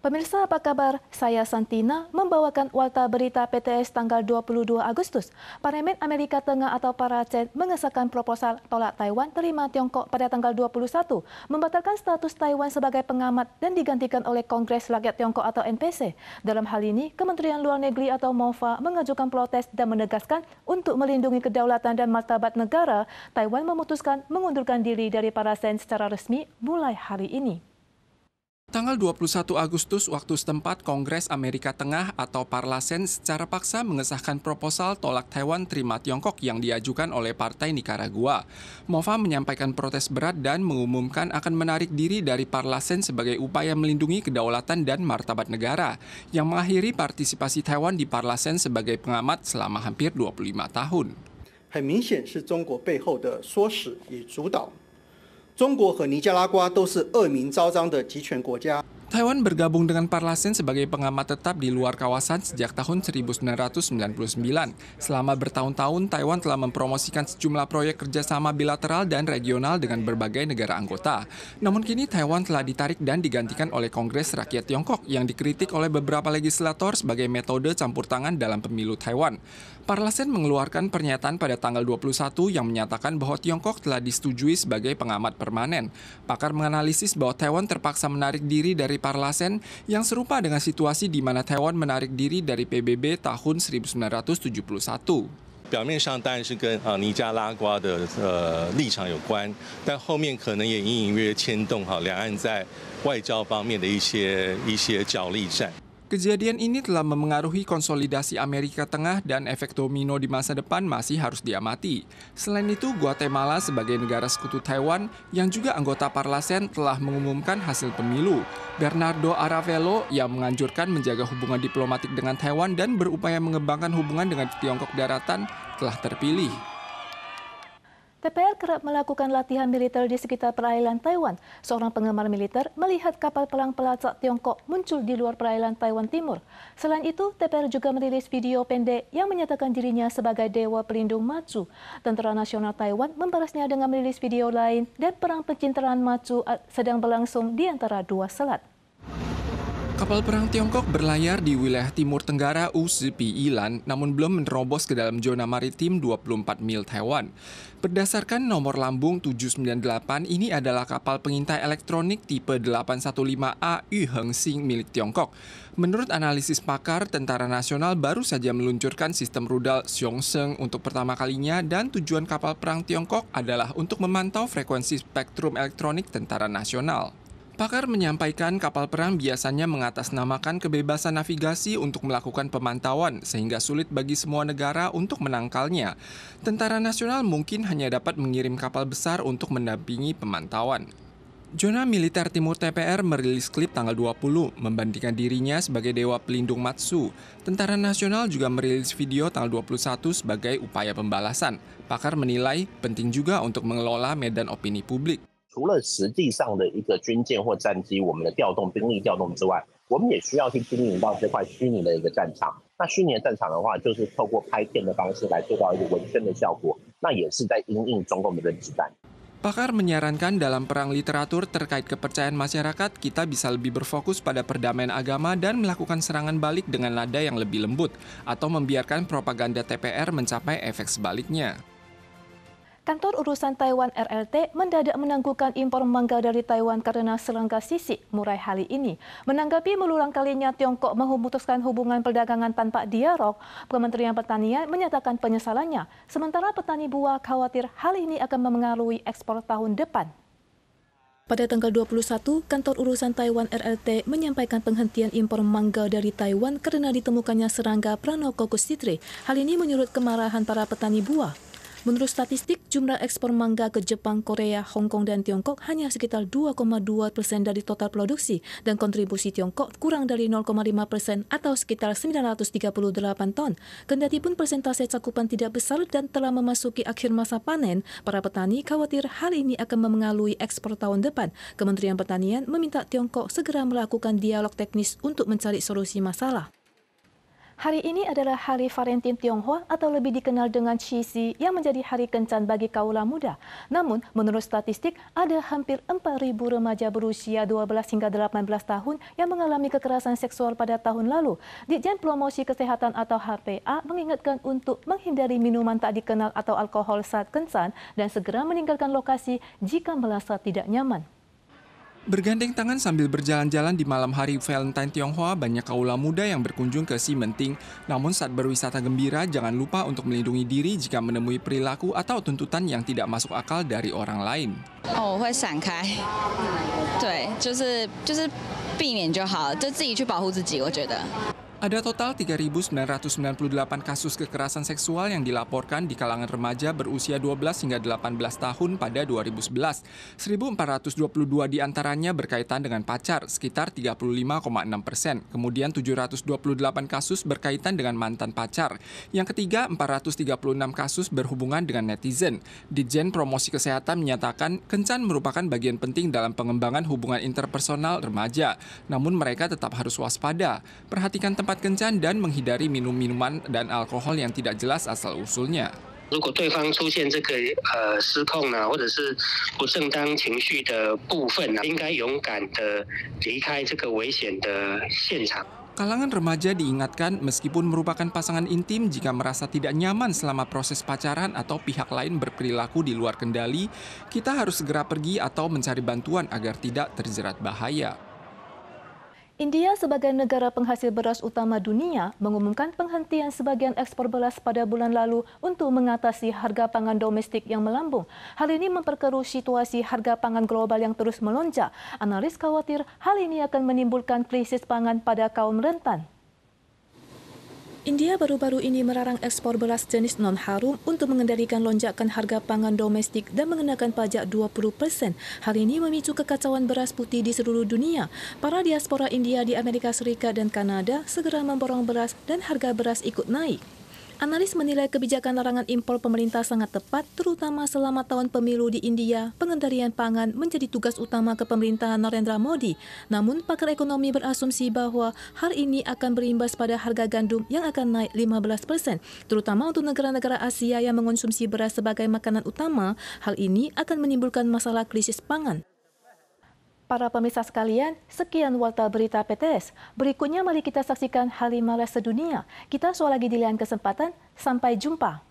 Pemirsa apa kabar? Saya Santina membawakan Warta Berita PTS tanggal 22 Agustus. Parlemen Amerika Tengah atau Paracet mengesahkan proposal tolak Taiwan terima Tiongkok pada tanggal 21, membatalkan status Taiwan sebagai pengamat dan digantikan oleh Kongres Rakyat Tiongkok atau NPC. Dalam hal ini, Kementerian Luar Negeri atau MOFA mengajukan protes dan menegaskan untuk melindungi kedaulatan dan martabat negara, Taiwan memutuskan mengundurkan diri dari Paracet secara resmi mulai hari ini. Tanggal 21 Agustus waktu setempat Kongres Amerika Tengah atau Parlasen secara paksa mengesahkan proposal tolak Taiwan terima Tiongkok yang diajukan oleh Partai Nicaragua. Mova menyampaikan protes berat dan mengumumkan akan menarik diri dari Parlasen sebagai upaya melindungi kedaulatan dan martabat negara yang mengakhiri partisipasi Taiwan di Parlasen sebagai pengamat selama hampir 25 tahun. 中国和尼加拉瓜都是恶名昭彰的集权国家。Taiwan bergabung dengan Parlasen sebagai pengamat tetap di luar kawasan sejak tahun 1999. Selama bertahun-tahun, Taiwan telah mempromosikan sejumlah proyek kerjasama bilateral dan regional dengan berbagai negara anggota. Namun kini Taiwan telah ditarik dan digantikan oleh Kongres Rakyat Tiongkok yang dikritik oleh beberapa legislator sebagai metode campur tangan dalam pemilu Taiwan. Parlasen mengeluarkan pernyataan pada tanggal 21 yang menyatakan bahwa Tiongkok telah disetujui sebagai pengamat permanen. Pakar menganalisis bahwa Taiwan terpaksa menarik diri dari Parlasen yang serupa dengan situasi di mana Taiwan menarik diri dari PBB tahun 1971. 表面上当然是跟啊尼加拉瓜的呃立场有关，但后面可能也隐隐约约牵动哈两岸在外交方面的一些一些角力战。Kejadian ini telah memengaruhi konsolidasi Amerika Tengah dan efek domino di masa depan masih harus diamati. Selain itu, Guatemala sebagai negara sekutu Taiwan yang juga anggota parlasen telah mengumumkan hasil pemilu. Bernardo Aravelo yang menganjurkan menjaga hubungan diplomatik dengan Taiwan dan berupaya mengembangkan hubungan dengan Tiongkok daratan telah terpilih. TPR kerap melakukan latihan militer di sekitar perairan Taiwan. Seorang penggemar militer melihat kapal perang pelacak Tiongkok muncul di luar perairan Taiwan Timur. Selain itu, TPR juga merilis video pendek yang menyatakan dirinya sebagai Dewa Pelindung Macu. Tentara Nasional Taiwan membalasnya dengan merilis video lain dan perang pencintaan Macu sedang berlangsung di antara dua selat. Kapal perang Tiongkok berlayar di wilayah timur tenggara Uzipi Ilan namun belum menerobos ke dalam zona maritim 24 mil Taiwan. Berdasarkan nomor lambung 798, ini adalah kapal pengintai elektronik tipe 815A Yu Heng Sing milik Tiongkok. Menurut analisis pakar, Tentara Nasional baru saja meluncurkan sistem rudal Xiongseng untuk pertama kalinya dan tujuan kapal perang Tiongkok adalah untuk memantau frekuensi spektrum elektronik Tentara Nasional. Pakar menyampaikan kapal perang biasanya mengatasnamakan kebebasan navigasi untuk melakukan pemantauan sehingga sulit bagi semua negara untuk menangkalnya. Tentara nasional mungkin hanya dapat mengirim kapal besar untuk mendampingi pemantauan. Jona Militer Timur TPR merilis klip tanggal 20 membandingkan dirinya sebagai Dewa Pelindung Matsu. Tentara Nasional juga merilis video tanggal 21 sebagai upaya pembalasan. Pakar menilai penting juga untuk mengelola medan opini publik. 除了实际上的一个军舰或战机，我们的调动兵力调动之外，我们也需要去经营到这块虚拟的一个战场。那虚拟的战场的话，就是透过拍片的方式来做到一个文宣的效果，那也是在因应中共的认知战。Pakar menyarankan dalam perang literatur terkait kepercayaan masyarakat, kita bisa lebih berfokus pada perdamaian agama dan melakukan serangan balik dengan nada yang lebih lembut, atau membiarkan propaganda TPR mencapai efek sebaliknya. Kantor Urusan Taiwan RLT mendadak menangguhkan impor mangga dari Taiwan karena serangga sisi murai hari ini. Menanggapi melulang kalinya Tiongkok memutuskan hubungan perdagangan tanpa dialog, Kementerian Pertanian menyatakan penyesalannya. Sementara petani buah khawatir hal ini akan memengaruhi ekspor tahun depan. Pada tanggal 21, kantor urusan Taiwan RLT menyampaikan penghentian impor mangga dari Taiwan karena ditemukannya serangga Pranococcus citri. Hal ini menyurut kemarahan para petani buah. Menurut statistik, jumlah ekspor mangga ke Jepang, Korea, Hong Kong, dan Tiongkok hanya sekitar 2,2 persen dari total produksi, dan kontribusi Tiongkok kurang dari 0,5 persen atau sekitar 938 ton. Kendati pun persentase cakupan tidak besar dan telah memasuki akhir masa panen, para petani khawatir hal ini akan memengaruhi ekspor tahun depan. Kementerian Pertanian meminta Tiongkok segera melakukan dialog teknis untuk mencari solusi masalah. Hari ini adalah Hari Valentin Tionghoa atau lebih dikenal dengan Qixi yang menjadi hari kencan bagi kaula muda. Namun, menurut statistik, ada hampir 4.000 remaja berusia 12 hingga 18 tahun yang mengalami kekerasan seksual pada tahun lalu. Ditjen Promosi Kesehatan atau HPA mengingatkan untuk menghindari minuman tak dikenal atau alkohol saat kencan dan segera meninggalkan lokasi jika merasa tidak nyaman. Bergandeng tangan sambil berjalan-jalan di malam hari Valentine Tionghoa, banyak kaula muda yang berkunjung ke Simenting. Namun saat berwisata gembira, jangan lupa untuk melindungi diri jika menemui perilaku atau tuntutan yang tidak masuk akal dari orang lain. Oh, ada total 3.998 kasus kekerasan seksual yang dilaporkan di kalangan remaja berusia 12 hingga 18 tahun pada 2011. 1.422 diantaranya berkaitan dengan pacar, sekitar 35,6 persen. Kemudian 728 kasus berkaitan dengan mantan pacar. Yang ketiga, 436 kasus berhubungan dengan netizen. Dijen Promosi Kesehatan menyatakan kencan merupakan bagian penting dalam pengembangan hubungan interpersonal remaja. Namun mereka tetap harus waspada. Perhatikan tempat tempat kencan dan menghindari minum-minuman dan alkohol yang tidak jelas asal-usulnya. Kalangan remaja diingatkan meskipun merupakan pasangan intim jika merasa tidak nyaman selama proses pacaran atau pihak lain berperilaku di luar kendali, kita harus segera pergi atau mencari bantuan agar tidak terjerat bahaya. India sebagai negara penghasil beras utama dunia mengumumkan penghentian sebagian ekspor beras pada bulan lalu untuk mengatasi harga pangan domestik yang melambung. Hal ini memperkeruh situasi harga pangan global yang terus melonjak. Analis khawatir hal ini akan menimbulkan krisis pangan pada kaum rentan. India baru-baru ini melarang ekspor beras jenis non-harum untuk mengendalikan lonjakan harga pangan domestik dan mengenakan pajak 20 persen. Hal ini memicu kekacauan beras putih di seluruh dunia. Para diaspora India di Amerika Serikat dan Kanada segera memborong beras dan harga beras ikut naik. Analis menilai kebijakan larangan impor pemerintah sangat tepat, terutama selama tahun pemilu di India, pengendalian pangan menjadi tugas utama ke pemerintahan Narendra Modi. Namun, pakar ekonomi berasumsi bahwa hal ini akan berimbas pada harga gandum yang akan naik 15 persen, terutama untuk negara-negara Asia yang mengonsumsi beras sebagai makanan utama. Hal ini akan menimbulkan masalah krisis pangan. Para pemirsa sekalian, sekian warta berita PTS. Berikutnya mari kita saksikan Halimah Lesa dunia. Kita soal lagi dilihat kesempatan. Sampai jumpa.